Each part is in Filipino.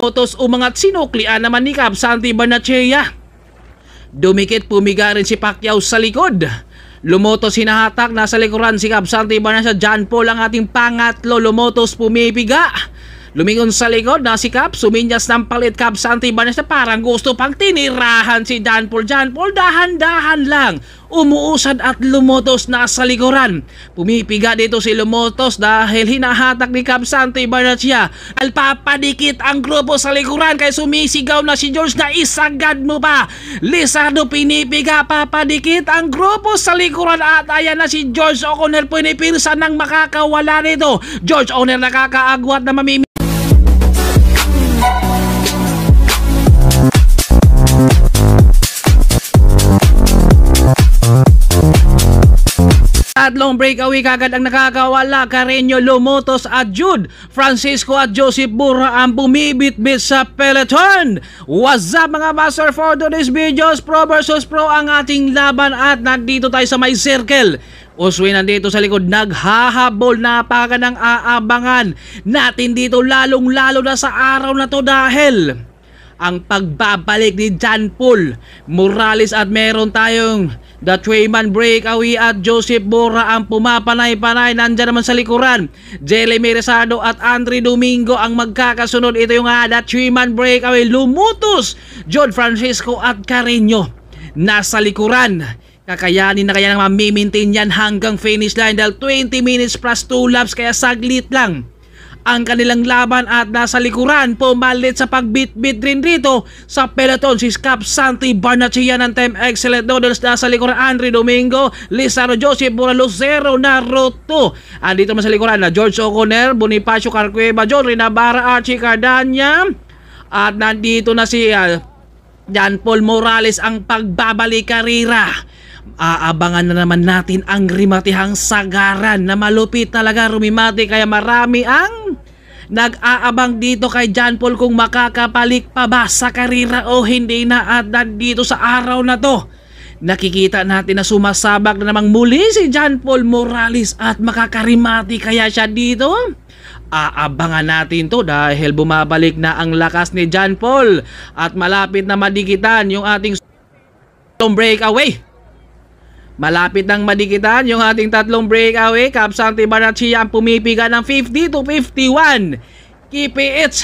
motos o mga sinuklia naman ni Cap Santi Barnachea. Dumikit pumiga rin si Pacquiao sa likod. Lumotos hinahatak, nasa likuran si Cap Santi Barnachea, John Paul ang ating pangatlo, lumotos pumipiga. Lumingon sa likod na si Cap, suminyas ng palit Cap sa antibanes na parang gusto pang tinirahan si John Paul. John dahan-dahan lang umuusad at lumotos na sa likuran. Pumipiga dito si Lumotos dahil hinahatak ni Cap Kapsante Barnacia. Alpapadikit ang grupo sa likuran kay sumisigaw na si George na isagad mo pa. Lizardo pinipiga papadikit ang grupo sa likuran at ayan na si George O'Connor pinipirsa ng makakawala nito. George O'Connor nakakaagwat na mamimili at long breakaway kagad ang nakakawala. Carreño Lumotos at Jude. Francisco at Joseph Burra ang bumibitbit sa peloton. What's up mga master for today's videos? Pro versus Pro ang ating laban at nandito tayo sa may circle. Uswi nandito sa likod, naghahabol, napaka ng aabangan natin dito lalong lalo na sa araw na to dahil ang pagbabalik ni John Paul Morales at meron tayong The Treyman Breakaway at Joseph Bora ang pumapanay-panay. Nandiyan naman sa likuran. Jelly Merizado at Andre Domingo ang magkakasunod. Ito yung nga, ah, The Treyman Breakaway. Lumutos! John Francisco at Carreño nasa likuran. Kakayanin na kaya nang mamimaintain yan hanggang finish line dahil 20 minutes plus 2 laps kaya saglit lang ang kanilang laban at nasa likuran pumalit sa pagbitbit rin rito sa peloton si Scap Santi Barnachia ng Team Excellent Noodles nasa likuran Andre Domingo Lizardo Joseph Bura Lucero Naruto andito naman sa likuran na George O'Connor Bonifacio Carcueva John Rinabara Archie Cardanya at nandito na si uh, Jan Paul Morales ang pagbabalik karira aabangan na naman natin ang rimatihang sagaran na malupit talaga rumimati kaya marami ang Nag-aabang dito kay John Paul kung makakapalik pa ba sa karira o hindi na at dito sa araw na to. Nakikita natin na sumasabak na namang muli si John Paul Morales at makakarimati kaya siya dito? Aabangan natin to dahil bumabalik na ang lakas ni John Paul at malapit na madikitan yung ating breakaway. Malapit ng madikitan yung ating tatlong breakaway. Kapsante Barachia ang pumipiga ng 50 to 51. Keep it!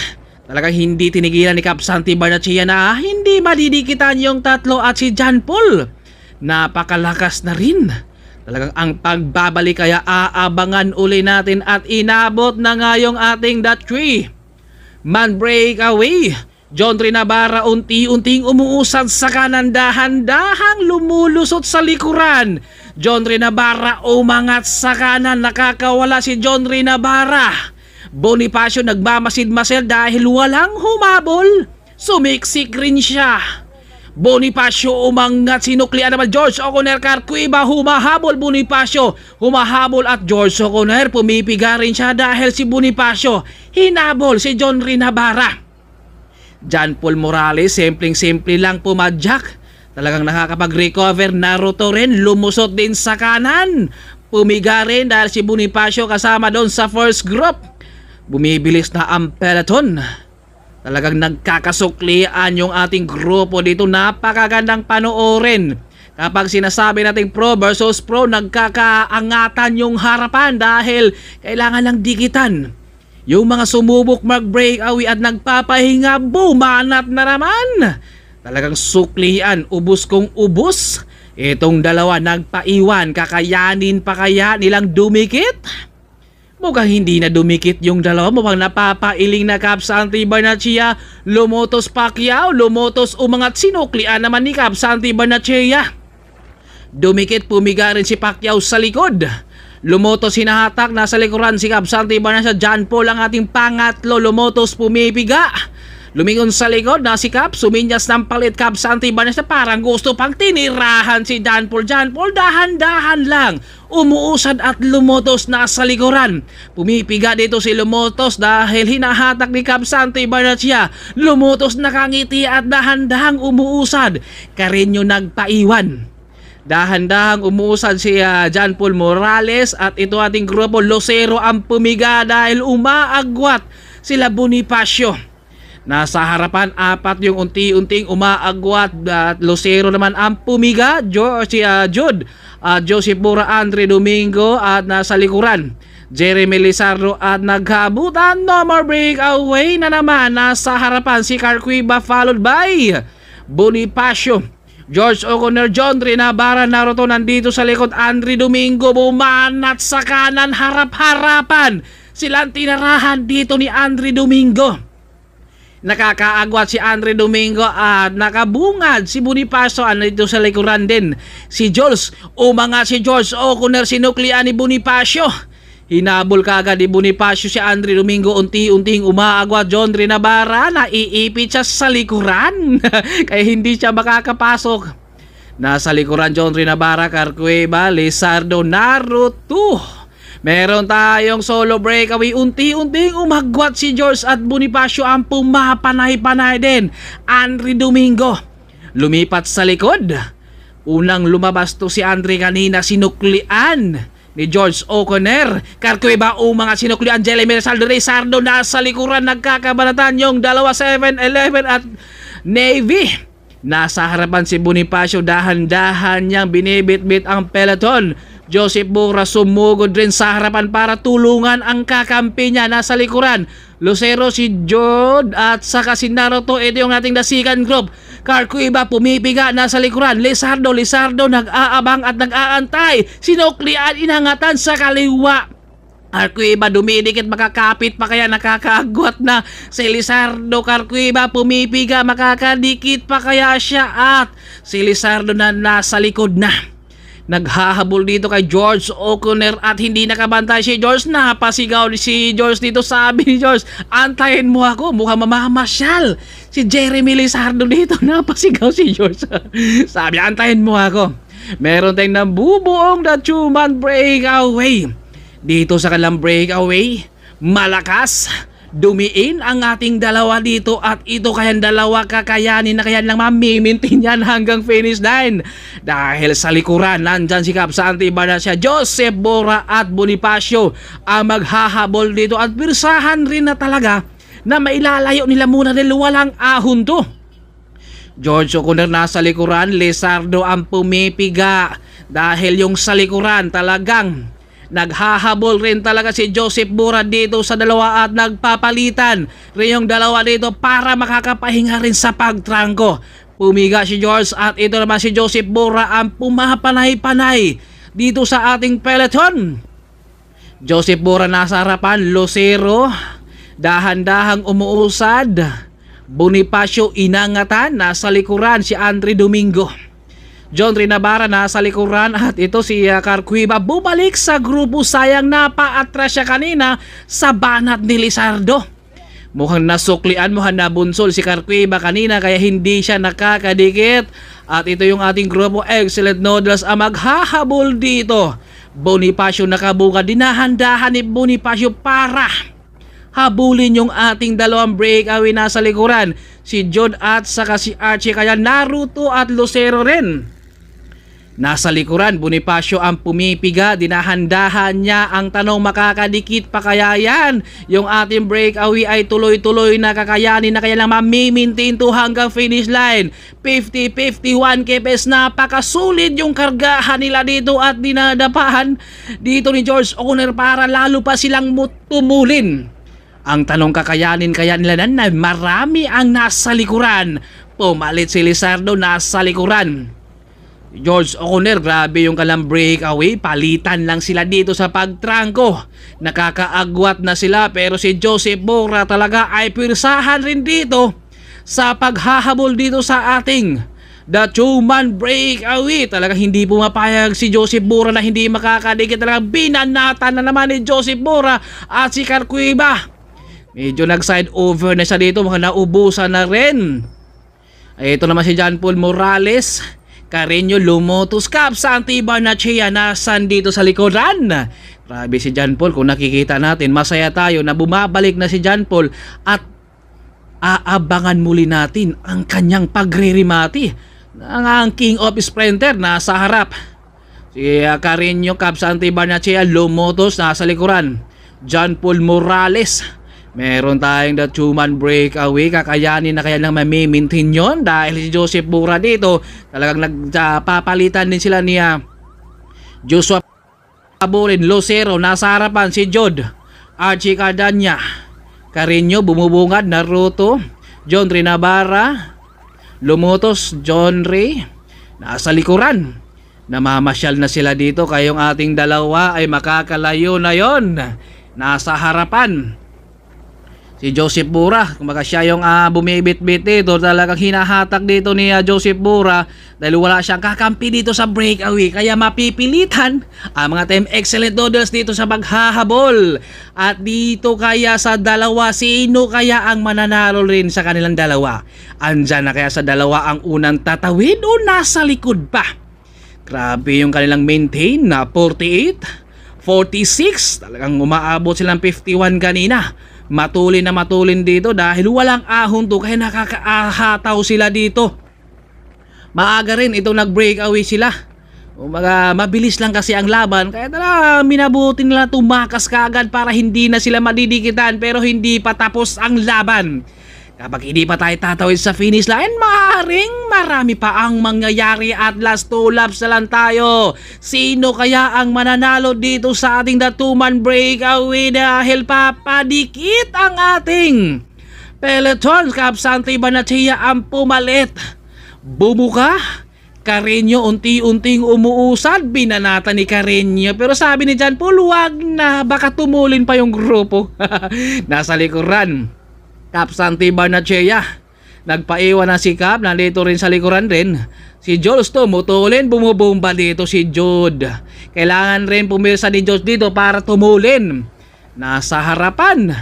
Talagang hindi tinigilan ni Kapsante Barachia na ah. hindi madidikitan yung tatlo at si John Paul. Napakalakas na rin. Talagang ang pagbabalik kaya aabangan uli natin at inabot na nga yung ating that tree. Man breakaway. John Trinabara unti-unting umuusad sa kanan dahan-dahang lumulusot sa likuran. John Trinabara umangat sa kanan, nakakawala si John Trinabara. Bonifacio nagmamasid-masel dahil walang humabol. Sumiksik rin siya. Bonifacio umangat sinuklian naman George O'Connor Carquiba humahabol Bonifacio humahabol at George O'Connor pumipiga rin siya dahil si Bonifacio hinabol si John Rinabara John Paul Morales, simpleng-simple lang pumadyak. Talagang nakakapag-recover, Naruto rin, lumusot din sa kanan. Pumiga rin dahil si Bonifacio kasama doon sa first group. Bumibilis na ang peloton. Talagang nagkakasuklian yung ating grupo dito. Napakagandang panoorin. Kapag sinasabi nating pro versus pro, nagkakaangatan yung harapan dahil kailangan ng digitan. Yung mga sumubok mag away at nagpapahinga, bumanat na naman. Talagang suklian, ubos kong ubos. Itong dalawa nagpaiwan, kakayanin pa kaya nilang dumikit? Mukhang hindi na dumikit yung dalawa, mo pang napapailing na Caps Antibarnachia, lumotos Pacquiao, lumotos umangat sinuklian naman ni Caps Antibarnachia. Dumikit pumiga rin si Pacquiao sa likod. Lumotos hinahatak, nasa likuran si Absante Barnes at John Paul ang ating pangatlo. Lumotos pumipiga. Lumingon sa likod na si Cap, suminyas ng palit Cap sa Antibanes parang gusto pang tinirahan si John Paul. John Paul dahan-dahan lang, umuusad at lumotos na sa likuran. Pumipiga dito si Lumotos dahil hinahatak ni Cap sa Antibanes siya. Lumotos nakangiti at dahan-dahang umuusad. Karinyo nagpaiwan. Dahan-dahang umuusad si uh, John Paul Morales at ito ating grupo Losero ang pumiga dahil umaagwat sila Bonifacio. Nasa harapan, apat yung unti-unting umaagwat at uh, Lucero naman ang pumiga, jo, si uh, Jude, uh, Joseph Pura, Andre Domingo at nasa likuran. Jeremy Lizardo at naghabutan no more breakaway na naman nasa harapan si Carquiba followed by Bonifacio George O'Connor, John Rinabara, Naruto nandito sa likod, Andre Domingo bumanat sa kanan, harap-harapan. Silang tinarahan dito ni Andre Domingo. Nakakaagwat si Andre Domingo at nakabungad si Bonifacio nandito sa likuran din. Si Jules, umanga si George O'Connor, sinuklian ni Bonifacio Hinabol kagad ni Bonifacio si Andre Domingo unti-unting umaagwa John Rinabara na iipit siya sa likuran kaya hindi siya makakapasok. Nasa likuran John Rinabara, Carcueva, Lizardo, Naruto. Meron tayong solo breakaway unti-unting umagwat si George at Bonifacio ang pumapanay-panay din. Andre Domingo lumipat sa likod. Unang lumabas to si Andre kanina sinuklian ni George O'Connor. ba o mga sinukli ang Jelemy Saldo Rizardo na sa likuran nagkakabanatan yung 2711 at Navy. Nasa harapan si Bonifacio dahan-dahan niyang binibitbit ang peloton Joseph Bura sumugod rin sa harapan para tulungan ang kakampi niya nasa likuran. Lucero si Jod at saka si Naruto. Ito yung ating dasikan group. Carcuiba pumipiga nasa likuran. Lizardo, Lizardo nag-aabang at nag-aantay. Sinoklian inangatan sa kaliwa. Arquiba dumidikit makakapit pa kaya nakakagwat na si Lizardo Carquiba pumipiga makakadikit pa kaya siya at si Lizardo na nasa likod na. Naghahabol dito kay George O'Connor at hindi nakabantay si George. Napasigaw si George dito. Sabi ni George, antayin mo ako. Mukhang mamamasyal. Si Jeremy Lizardo dito. Napasigaw si George. Sabi, antayin mo ako. Meron tayong nabubuong The two man Breakaway. Dito sa kalang breakaway, malakas, dumiin ang ating dalawa dito at ito kayang dalawa kakayanin na kaya lang mamimintin yan hanggang finish line. Dahil sa likuran, nandyan si Kapsa Antibanasya, Joseph Bora at Bonifacio ang maghahabol dito at pirsahan rin na talaga na mailalayo nila muna dahil walang ahon to. George O'Connor nasa likuran, Lizardo ang pumipiga dahil yung sa likuran talagang Naghahabol rin talaga si Joseph Buran dito sa dalawa at nagpapalitan rin yung dalawa dito para makakapahinga rin sa pagtrangko. Pumiga si George at ito naman si Joseph Bura ang pumapanay-panay dito sa ating peloton. Joseph Bura nasa harapan, Lucero, dahan-dahang umuusad, Bonifacio inangatan, nasa likuran si Andre Domingo. John Rinabara na sa likuran at ito si uh, Carquiba bumalik sa grupo sayang na paatras siya kanina sa banat ni Lizardo. Mukhang nasuklian, mukhang nabunsol si Carquiba kanina kaya hindi siya nakakadikit. At ito yung ating grupo Excellent Noodles ang maghahabol dito. Bonifacio nakabungad, dinahandahan ni Bonifacio para habulin yung ating dalawang breakaway nasa likuran. Si John at saka si Archie kaya Naruto at Lucero rin. Nasa likuran, Bonifacio ang pumipiga, dinahandahan niya ang tanong makakadikit pa kaya yan. Yung ating breakaway ay tuloy-tuloy na kakayanin na kaya lang mamimintain to hanggang finish line. 50-51 kepes, napakasulit yung kargahan nila dito at dinadapahan dito ni George Owner para lalo pa silang tumulin. Ang tanong kakayanin kaya nila na marami ang nasa likuran. Pumalit si Lizardo nasa likuran. George O'Connor, grabe yung kalang breakaway. Palitan lang sila dito sa pagtrangko. Nakakaagwat na sila pero si Joseph Bora talaga ay pirsahan rin dito sa paghahabol dito sa ating The Two-Man Breakaway. Talaga hindi pumapayag si Joseph Bora na hindi makakadikit. Talaga binanatan na naman ni Joseph Bora at si Carquiba. Medyo nag-side over na siya dito. Mga naubusan na rin. Ito naman si John Paul Morales Carreño Lumotus Cup sa Antiba na Chia nasan dito sa likuran. Grabe si John Paul kung nakikita natin masaya tayo na bumabalik na si John Paul at aabangan muli natin ang kanyang pagririmati ng ang King of Sprinter na sa harap. Si Carreño ah, Cup sa Antiba na Chia Lumotus nasa likuran. John Paul Morales Meron tayong the two-man breakaway. Kakayanin na kaya lang mamimaintain yon dahil si Joseph Bura dito talagang nagpapalitan din sila niya. Joshua Abulin, Lucero, nasa harapan si Jod, Archie Cardanya, Carino, bumubungad, Naruto, John Rinabarra, Lumutos, John Ray, nasa likuran. Namamasyal na sila dito, kayong ating dalawa ay makakalayo na yon. Nasa harapan si Joseph Bura. Kumbaga siya yung uh, ah, bumibit-bit dito. Talagang hinahatak dito ni uh, Joseph Bura dahil wala siyang kakampi dito sa breakaway. Kaya mapipilitan ang mga team excellent noodles dito sa maghahabol. At dito kaya sa dalawa, sino kaya ang mananalo rin sa kanilang dalawa? Andyan na kaya sa dalawa ang unang tatawid o nasa likod pa? Grabe yung kanilang maintain na 48, 46, talagang umaabot silang 51 kanina matulin na matulin dito dahil walang ahon to kaya nakakaahataw sila dito. Maaga rin itong nag-breakaway sila. Umaga, mabilis lang kasi ang laban kaya tala minabuti nila tumakas kaagad para hindi na sila madidikitan pero hindi pa tapos ang laban. Kapag hindi pa tayo tatawid sa finish line, maaring marami pa ang mangyayari at last two laps na lang tayo. Sino kaya ang mananalo dito sa ating two-man breakaway na helpapadikit ang ating peloton kapsante ba na ang pumalit? Bumuka? Carreño unti-unting umuusad, binanata ni Carreño. Pero sabi ni Jan Paul, huwag na, baka tumulin pa yung grupo. Nasa likuran Cap Santi Banachea. Nagpaiwan na si Cap, nalito rin sa likuran rin. Si Jules to, mutulin, bumubumba dito si Jude. Kailangan rin pumirsa ni Jules dito para tumulin. Nasa harapan.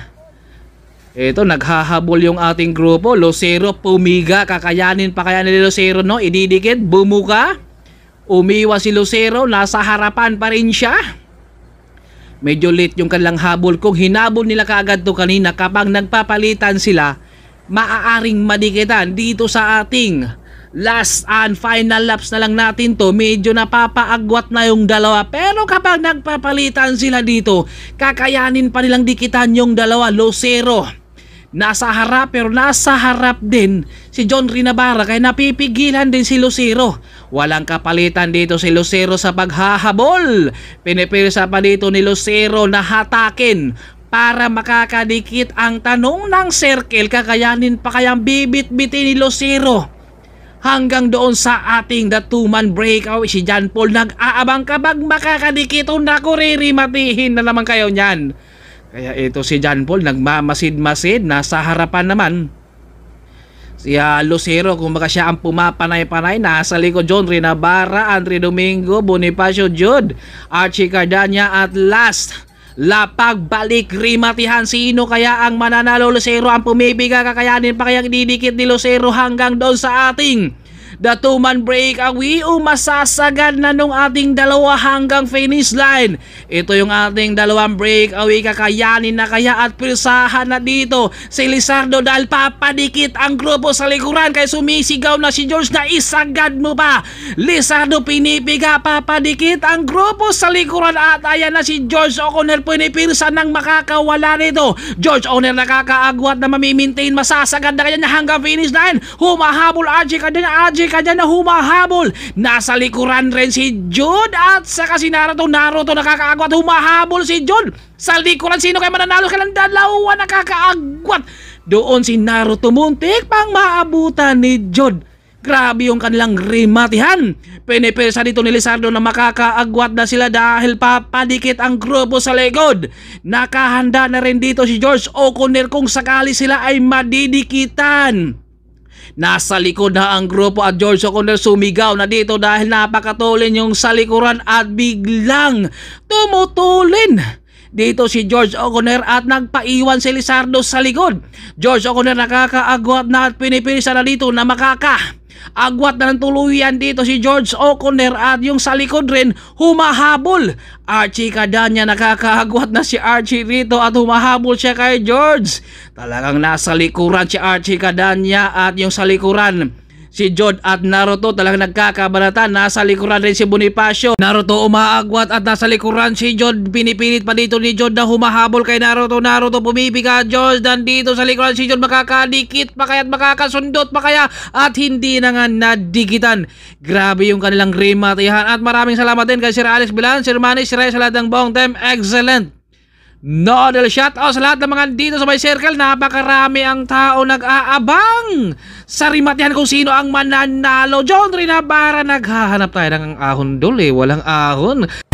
Ito, naghahabol yung ating grupo. Lucero, pumiga. Kakayanin pa kaya ni Lucero, no? Ididikit, bumuka. Umiwa si Lucero, nasa harapan pa rin siya. Medyo late yung kanilang habol. Kung hinabol nila kaagad to kanina, kapag nagpapalitan sila, maaaring madikitan dito sa ating last and final laps na lang natin to medyo napapaagwat na yung dalawa pero kapag nagpapalitan sila dito kakayanin pa nilang dikitan yung dalawa losero nasa harap pero nasa harap din si John Rinabara kaya napipigilan din si Lucero. Walang kapalitan dito si Lucero sa paghahabol. Pinipirsa pa dito ni Lucero na hatakin para makakadikit ang tanong ng circle kakayanin pa kayang bibit-bitin ni Lucero. Hanggang doon sa ating the two-man breakout si John Paul nag-aabang kabag makakadikit o nakuriri matihin na naman kayo niyan. Kaya ito si John Paul nagmamasid-masid nasa harapan naman. Si uh, Lucero kumbaga siya ang pumapanay-panay nasa likod John Rinabara, Andre Domingo, Bonifacio Jude, Archie Cardania at last Lapag balik rimatihan sino kaya ang mananalo Lucero ang pumibiga kakayanin pa kayang didikit ni Lucero hanggang doon sa ating datuman break away o masasagad na nung ating dalawa hanggang finish line. Ito yung ating dalawang break away kakayanin na kaya at pirsahan na dito si Lizardo dahil papadikit ang grupo sa likuran kaya sumisigaw na si George na isagad mo pa. Lizardo pinipiga papadikit ang grupo sa likuran at ayan na si George O'Connor pinipirsa ng makakawala nito. George O'Connor nakakaagwat na mamimintain masasagad na kaya niya hanggang finish line. Humahabol Archie ka Archie Shinji kanya na humahabol. Nasa likuran rin si Jun at sa si Naruto. Naruto nakakaagwat humahabol si Jun. Sa likuran sino kaya mananalo kailan dalawa nakakaagwat. Doon si Naruto muntik pang maabutan ni Jun. Grabe yung kanilang rematihan. Pinipirsa dito ni Lizardo na makakaagwat na sila dahil papadikit ang grupo sa legod. Nakahanda na rin dito si George O'Connor kung sakali sila ay madidikitan. Nasa likod na ang grupo at George O'Connor sumigaw na dito dahil napakatulin yung salikuran at biglang tumutulin dito si George O'Connor at nagpaiwan si Lizardo sa likod. George O'Connor nakakaagwat na at pinipilisa sana dito na makaka. Agwat na ng tuluyan dito si George O'Connor at yung sa likod rin humahabol. Archie Cadanya nakakaagwat na si Archie rito at humahabol siya kay George. Talagang nasa likuran si Archie Cadanya at yung sa likuran Si Jod at Naruto talagang nagkakabanatan. Nasa likuran rin si Bonifacio. Naruto umaagwat at nasa likuran si Jod. Pinipilit pa dito ni Jod na humahabol kay Naruto. Naruto pumipika. Jod nandito sa likuran si Jod makakadikit pa kaya at makakasundot pa kaya at hindi na nga nadikitan. Grabe yung kanilang rimatihan at maraming salamat din kay Sir Alex Bilan, Sir Manny, Sir Ray Saladang Bong Time. Excellent! Noodle shoutout oh, sa lahat ng mga dito sa my circle. Napakarami ang tao nag-aabang sa rimatihan kung sino ang mananalo. John Rinabara, naghahanap tayo ng ahon dole. Walang ahon.